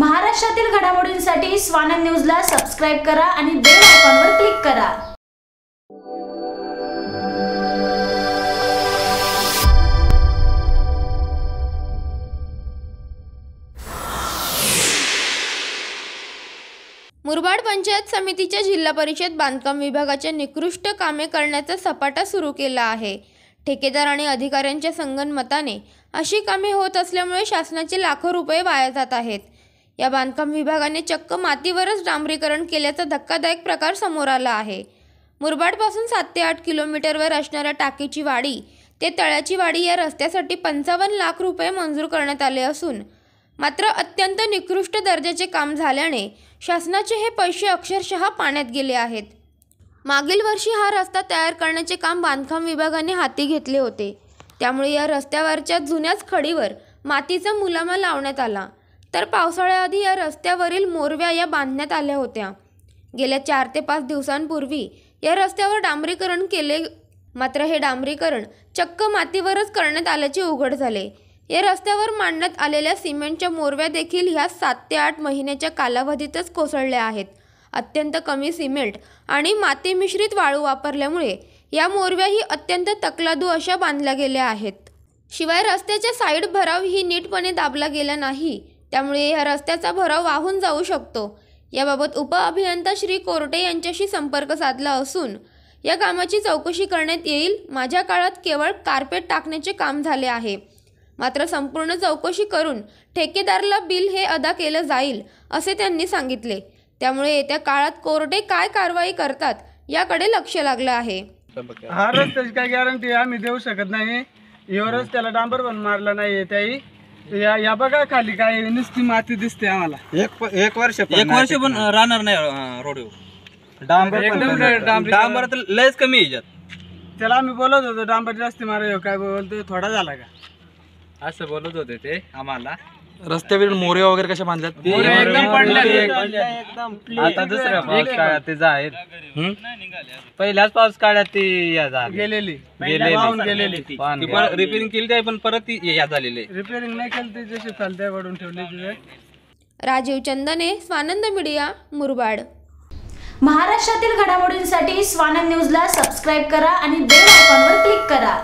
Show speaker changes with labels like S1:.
S1: महाराष्ट्रातील घडामोडींसाठी स्वानंद न्यूजला सबस्क्राईब करा आणि बेल आयकॉनवर क्लिक करा मुरबाड पंचायत समितीच्या जिल्हा परिषद बांधकाम विभागाच्या निकृष्ट कामे करण्याचा सपाटा सुरू केला आहे ठेकेदार आणि अधिकाऱ्यांच्या संगनमताने अशी कामे होत असल्यामुळे शासनाचे लाखो रुपये वाया जात आहेत या बांधकाम विभागाने चक्क मातीवरच डांबरीकरण केल्याचा धक्कादायक प्रकार समोर आला आहे मुरबाडपासून सात ते आठ किलोमीटरवर असणाऱ्या टाकीची वाडी ते तळ्याची वाडी या रस्त्यासाठी पंचावन्न लाख रुपये मंजूर करण्यात आले असून मात्र अत्यंत निकृष्ट दर्जाचे काम झाल्याने शासनाचे हे पैसे अक्षरशः पाण्यात गेले आहेत मागील वर्षी हा रस्ता तयार करण्याचे काम बांधकाम विभागाने हाती घेतले होते त्यामुळे या रस्त्यावरच्या जुन्याच खडीवर मातीचा मुलामा लावण्यात आला तर पावसाळ्याआधी या रस्त्यावरील मोरव्या या बांधण्यात आल्या होत्या गेल्या चार ते पाच दिवसांपूर्वी या रस्त्यावर डांबरीकरण केले मात्र हे डांबरीकरण चक्क मातीवरच करण्यात आल्याचे उघड झाले या रस्त्यावर मांडण्यात आलेल्या सिमेंटच्या मोरव्या देखील ह्या सात ते आठ महिन्याच्या कालावधीतच कोसळल्या आहेत अत्यंत कमी सिमेंट आणि माती मिश्रित वाळू वापरल्यामुळे या मोरव्याही अत्यंत तकलादू अशा बांधल्या गेल्या आहेत शिवाय रस्त्याच्या साईड भराव ही नीटपणे दाबला गेला नाही त्यामुळे ह्या रस्त्याचा भराव वाहून जाऊ शकतो याबाबत उपअभियंता श्री कोर्टे यांच्याशी संपर्क साधला असून या कामाची चौकशी करण्यात येईल माझ्या काळात केवळ कार्पेट टाकण्याचे काम झाले आहे मात्र संपूर्ण चौकशी करून ठेकेदारला बिल हे अदा केलं जाईल असे त्यांनी सांगितले त्यामुळे येत्या काळात कोर्टे काय कारवाई करतात याकडे लक्ष लागलं आहे
S2: हा रस्त्याची काय गॅरंटी आम्ही देऊ शकत नाही एवढंच त्याला डांबर पण मारला नाही त्याही या या बघा खाली काय नुसती माती दिसते आम्हाला एक एक वर्ष एक वर्ष पण राहणार नाही रोड डांबर डांबरी- डांबर लयच कमी याच्यात त्याला आम्ही बोलत होतो डांबर जास्ती मारा काय बोलतो थोडा झाला का असं बोलत होते ते आम्हाला रस्त्यावरील मोरे वगैरे कशा बांधल्यात एकदम एकदम आता दुसऱ्या पाऊस काळात ते जाहीर पहिल्याच पाऊस काळात ती या झाली. गेलेली गेलेली ती. रिपेअरिंग केली काय पण परत ती या झालेली रिपेअरिंग नाही केली ती जशी चालते वाढून ठेवली तिथे
S1: राजीव चंदने स्वानंद मीडिया मुरबाड महाराष्ट्रातील घडामोडींसाठी स्वानंद न्यूजला सबस्क्राईब करा आणि बेल आयकॉनवर क्लिक करा